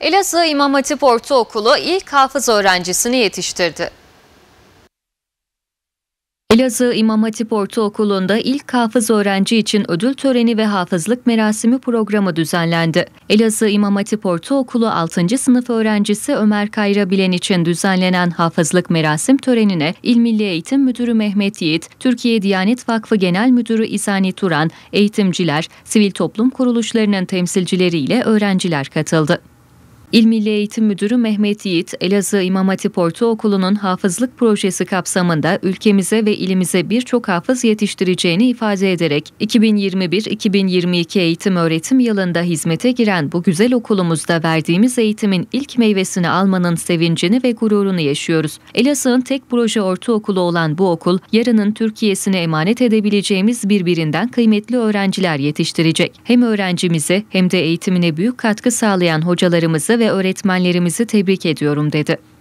Elazığ İmam Hatip Ortaokulu ilk hafız öğrencisini yetiştirdi. Elazığ İmam Hatip Ortaokulu'nda ilk hafız öğrenci için ödül töreni ve hafızlık merasimi programı düzenlendi. Elazığ İmam Hatip Ortaokulu 6. sınıf öğrencisi Ömer Kayra Bilen için düzenlenen hafızlık merasim törenine İl Milli Eğitim Müdürü Mehmet Yiğit, Türkiye Diyanet Vakfı Genel Müdürü İzani Turan, eğitimciler, sivil toplum kuruluşlarının temsilcileriyle öğrenciler katıldı. İl Milli Eğitim Müdürü Mehmet Yiğit, Elazığ İmam Hatip Ortaokulu'nun hafızlık projesi kapsamında ülkemize ve ilimize birçok hafız yetiştireceğini ifade ederek 2021-2022 eğitim öğretim yılında hizmete giren bu güzel okulumuzda verdiğimiz eğitimin ilk meyvesini almanın sevincini ve gururunu yaşıyoruz. Elazığ'ın tek proje ortaokulu olan bu okul, yarının Türkiye'sine emanet edebileceğimiz birbirinden kıymetli öğrenciler yetiştirecek. Hem öğrencimize hem de eğitimine büyük katkı sağlayan hocalarımızı ve öğretmenlerimizi tebrik ediyorum dedi.